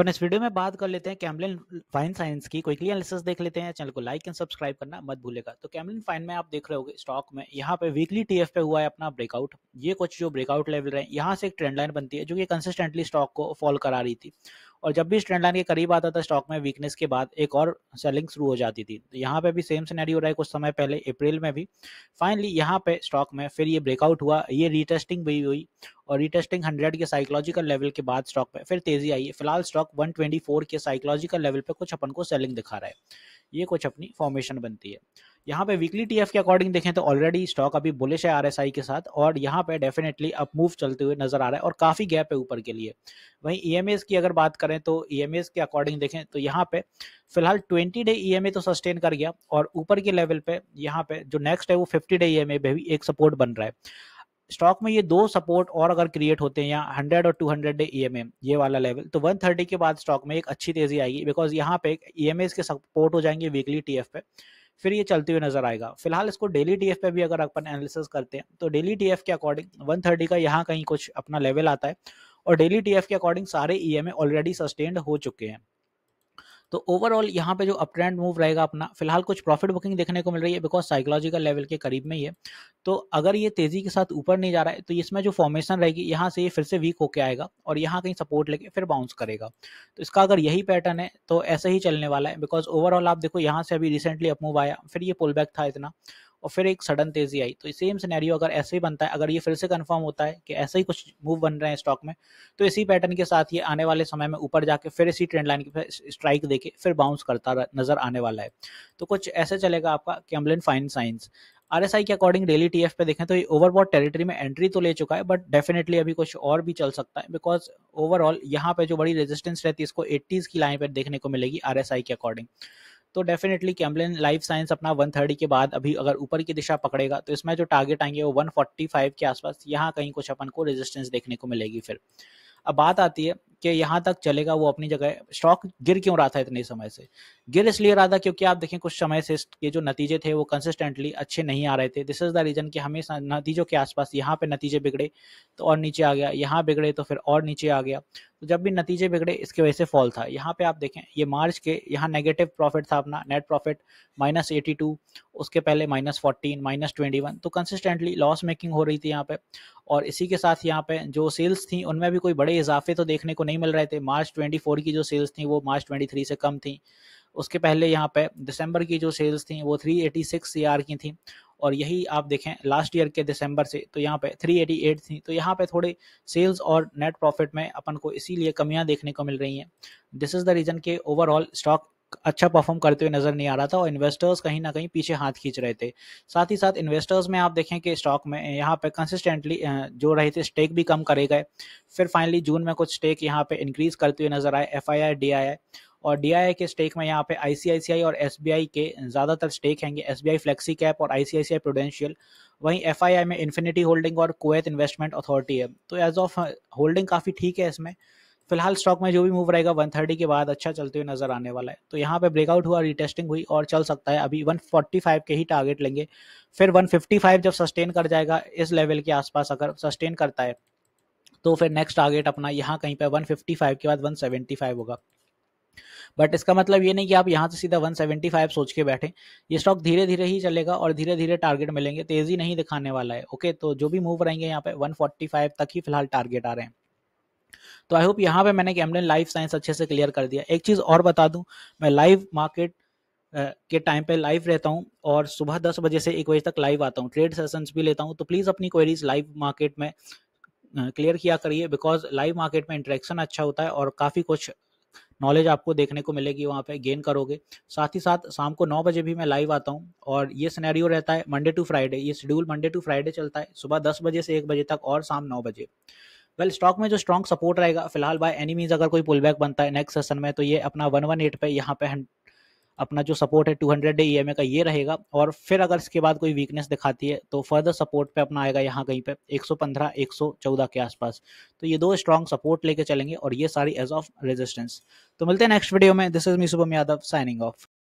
अपन इस वीडियो में बात कर लेते हैं कैमलिन फाइन साइंस की क्विकली एनालिसिस देख लेते हैं चैनल को लाइक एंड सब्सक्राइब करना मत भूलेगा तो कैमलिन फाइन में आप देख रहे हो स्टॉक में यहाँ पे वीकली टीएफ पे हुआ है अपना ब्रेकआउट ये कुछ जो ब्रेकआउट लेवल रहे यहाँ से एक ट्रेंड लाइन बनती है जो कि कंसिस्टेंटली स्टॉक को फॉल करा रही थी और जब भी इस ट्रेंड लाइन के करीब आता था स्टॉक में वीकनेस के बाद एक और सेलिंग शुरू हो जाती थी तो यहाँ पे भी सेम सिनेरियो रहा है कुछ समय पहले अप्रैल में भी फाइनली यहाँ पे स्टॉक में फिर ये ब्रेकआउट हुआ ये रीटेस्टिंग भी हुई और रीटेस्टिंग हंड्रेड के साइकोलॉजिकल लेवल के बाद स्टॉक में फिर तेजी आई है फिलहाल स्टॉक वन के साइकोलॉजिकल लेवल पे कुछ अपन को सेलिंग दिखा रहा है ये कुछ अपनी फॉर्मेशन बनती है यहाँ पे वीकली टी के अकॉर्डिंग देखें तो ऑलरेडी स्टॉक अभी बुलिश है आरएसआई के साथ और यहाँ पे डेफिनेटली अप मूव चलते हुए नजर आ रहा है और काफी गैप है ऊपर के लिए वहीं ई e की अगर बात करें तो ई e के अकॉर्डिंग देखें तो यहाँ पे फिलहाल 20 डे ई तो सस्टेन कर गया और ऊपर के लेवल पे यहाँ पे जो नेक्स्ट है वो फिफ्टी डे ई पे भी एक सपोर्ट बन रहा है स्टॉक में ये दो सपोर्ट और अगर क्रिएट होते हैं यहाँ हंड्रेड और टू हंड्रेड डे ई ये वाला लेवल तो वन थर्टी के बाद स्टॉक में एक अच्छी तेजी आएगी बिकॉज यहाँ पे ई e के सपोर्ट हो जाएंगे वीकली टी पे फिर ये चलते हुए नजर आएगा फिलहाल इसको डेली टीएफ पे भी अगर अपन एनालिसिस करते हैं तो डेली टीएफ के अकॉर्डिंग 130 का यहाँ कहीं कुछ अपना लेवल आता है और डेली टीएफ के अकॉर्डिंग सारे ईएमए ऑलरेडी सस्टेन्ड हो चुके हैं तो ओवरऑल यहाँ पे जो अप ट्रेंड मूव रहेगा अपना फिलहाल कुछ प्रॉफिट बुकिंग देखने को मिल रही है बिकॉज साइकोलॉजिकल लेवल के करीब में ही है तो अगर ये तेजी के साथ ऊपर नहीं जा रहा है तो इसमें जो फॉर्मेशन रहेगी यहाँ से ये फिर से वीक होके आएगा और यहाँ कहीं सपोर्ट लेके फिर बाउंस करेगा तो इसका अगर यही पैटर्न है तो ऐसे ही चलने वाला है बिकॉज ओवरऑल आप देखो यहाँ से अभी रिसेंटली अपमूव आया फिर ये पुल बैक था इतना और फिर एक सडन तेजी आई तो सेम सिनेरियो अगर ऐसे ही बनता है अगर ये फिर से कंफर्म होता है कि ऐसे ही कुछ मूव बन रहे हैं स्टॉक में तो इसी पैटर्न के साथ ये आने वाले समय में ऊपर जाके फिर इसी ट्रेंड लाइन की स्ट्राइक देके फिर बाउंस करता नजर आने वाला है तो कुछ ऐसे चलेगा आपका Camlin fine science R S I के अकॉर्डिंग डेली टी एफ पे देखें तो ये ओवरबॉड टेरिटरी में एंट्री तो ले चुका है बट डेफिनेटली अभी कुछ और भी चल सकता है बिकॉज ओवरऑल यहाँ पे जो बड़ी रेजिस्टेंस रहती है इसको एट्टीज़ की लाइन पर देखने को मिलेगी आर एस आई के अकॉर्डिंग तो डेफिनेटली कैम्बलिन लाइफ साइंस अपना थर्टी के बाद अभी अगर ऊपर की दिशा पकड़ेगा तो इसमें जो टारगेट आएंगे वो 145 के आसपास यहाँ कहीं कुछ अपन को रेजिस्टेंस देखने को मिलेगी फिर अब बात आती है कि यहाँ तक चलेगा वो अपनी जगह स्टॉक गिर क्यों रहा था इतने समय से गिर इसलिए रहा था क्योंकि आप देखें कुछ समय से ये जो नतीजे थे वो कंसिस्टेंटली अच्छे नहीं आ रहे थे दिस इज द रीजन कि हमेशा नतीजों के आसपास यहाँ पे नतीजे बिगड़े तो और नीचे आ गया यहाँ बिगड़े तो फिर और नीचे आ गया तो जब भी नतीजे बिगड़े इसकी वजह से फॉल था यहाँ पे आप देखें ये मार्च के यहाँ नेगेटिव प्रॉफिट था अपना net profit minus eighty two उसके पहले minus fourteen minus twenty one तो कंसिस्टेंटली लॉस मेकिंग हो रही थी यहाँ पे और इसी के साथ यहाँ पे जो सेल्स थी उनमें भी कोई बड़े इजाफे तो देखने को नहीं मिल रहे थे मार्च ट्वेंटी फोर की जो सेल्स थी वो मार्च ट्वेंटी थ्री से कम थी उसके पहले यहाँ पे दिसंबर की जो सेल्स थी वो 386 सीआर की थी और यही आप देखें लास्ट ईयर के दिसंबर से तो यहाँ पे 388 थी तो यहाँ पे थोड़े सेल्स और नेट प्रॉफिट में अपन को इसीलिए कमियाँ देखने को मिल रही हैं दिस इज़ द रीज़न के ओवरऑल स्टॉक अच्छा परफॉर्म करते हुए नजर नहीं आ रहा था और इन्वेस्टर्स कहीं ना कहीं पीछे हाथ खींच रहे थे साथ ही साथ इन्वेस्टर्स में आप देखें कि स्टॉक में यहाँ पे कंसिस्टेंटली जो रहे थे स्टेक भी कम करे गए फिर फाइनली जून में कुछ स्टेक यहाँ पे इंक्रीज करते हुए नजर आए F I I D I आई और डी के स्टेक में यहाँ पे आई और एस के ज़्यादातर स्टेक हैंगे एस बी फ्लेक्सी कैप और आई सी प्रोडेंशियल वहीं एफ में इन्फिनिटी होल्डिंग और कोवैत इन्वेस्टमेंट अथॉरिटी है तो एज ऑफ होल्डिंग काफ़ी ठीक है इसमें फिलहाल स्टॉक में जो भी मूव रहेगा थर्टी के बाद अच्छा चलते हुए नजर आने वाला है तो यहाँ पे ब्रेकआउट हुआ रिटेस्टिंग हुई और चल सकता है अभी 145 के ही टारगेट लेंगे फिर 155 जब सस्टेन कर जाएगा इस लेवल के आसपास अगर सस्टेन करता है तो फिर नेक्स्ट टारगेट अपना यहाँ कहीं पर 155 के बाद 175 होगा बट इसका मतलब ये नहीं कि आप यहाँ से सीधा 175 सोच के बैठे ये स्टॉक धीरे धीरे ही चलेगा और धीरे धीरे टारगेट मिलेंगे तेजी नहीं दिखाने वाला है ओके तो जो भी मूव रहेंगे यहाँ पे 145 तक ही फिलहाल टारगेट आ रहे हैं तो आई होप यहाँ पे मैंने कैमलिन लाइफ साइंस अच्छे से क्लियर कर दिया एक चीज़ और बता दूँ मैं लाइव मार्केट के टाइम पे लाइव रहता हूँ और सुबह दस बजे से एक बजे तक लाइव आता हूँ ट्रेड सेशंस भी लेता हूँ तो प्लीज़ अपनी क्वेरीज लाइव मार्केट में क्लियर किया करिए बिकॉज लाइव मार्केट में इंटरेक्शन अच्छा होता है और काफ़ी कुछ नॉलेज आपको देखने को मिलेगी वहाँ पे गेन करोगे साथ ही साथ शाम को नौ बजे भी मैं लाइव आता हूँ और ये सिनेरियो रहता है मंडे टू फ्राइडे ये शेड्यूल मंडे टू फ्राइडे चलता है सुबह दस बजे से एक बजे तक और शाम नौ बजे वेल well, स्टॉक में जो स्ट्रॉन्ग सपोर्ट रहेगा फिलहाल बाय एनी अगर कोई पुल बैक बनता है नेक्स्ट सेशन में तो ये अपना वन वन एट पे यहाँ पे अपना जो सपोर्ट है 200 डे ई का ये रहेगा और फिर अगर इसके बाद कोई वीकनेस दिखाती है तो फर्दर सपोर्ट पे अपना आएगा यहाँ कहीं पे 115 114 के आसपास तो ये दो स्ट्रॉन्ग सपोर्ट लेके चलेंगे और ये सारी एज ऑफ रेजिस्टेंस तो मिलते हैं नेक्स्ट वीडियो में this is me Shubham Yadav signing of